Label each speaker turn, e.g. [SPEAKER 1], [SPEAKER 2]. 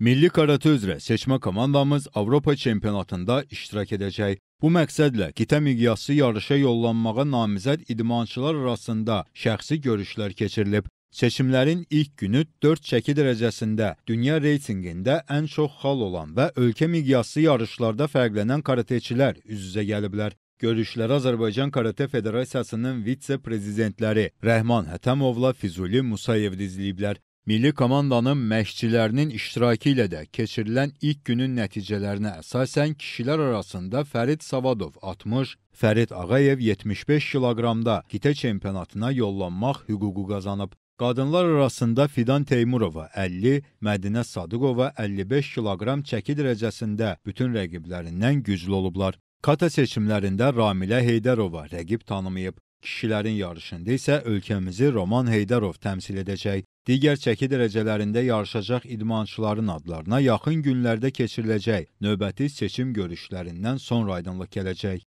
[SPEAKER 1] Milli karate üzrə seçmə komandamız Avropa çempionatında iştirak edəcək. Bu məqsədlə qitə miqyaslı yarışa yollanmağa namizəd idmançılar arasında şəxsi görüşlər keçirilib. Seçimlərin ilk günü 4 çəki dərəcəsində dünya reytinqində ən çox xal olan və ölkə miqyaslı yarışlarda fərqlənən karateçilər üz-üzə gəliblər. Görüşlərə Azərbaycan Karate Federasiyasının vitse-prezidentləri Rəhman Hətəmovla Füzuli Musayev dizləyiblər. Milli komandanın məşqçilərinin iştirakı ilə də keçirilən ilk günün nəticələrinə əsasən kişilər arasında Fərid Savadov 60, Fərid Ağayev 75 kiloqramda qitə çempionatına yollanmaq hüququ qazanıb. Qadınlar arasında Fidan Teymurova 50, Mədinə Sadıqova 55 kiloqram çəki dərəcəsində bütün rəqiblərindən güclü olublar. Kata seçimlərində Ramilə Heydərova rəqib tanımayıb. Kişilərin yarışında isə ölkəmizi Roman Heydərov təmsil edəcək digər çəki dərəcələrində yarışacaq idmançıların adlarına yaxın günlərdə keçiriləcək növbəti seçim görüşlərindən sonra aydınlıq gələcək.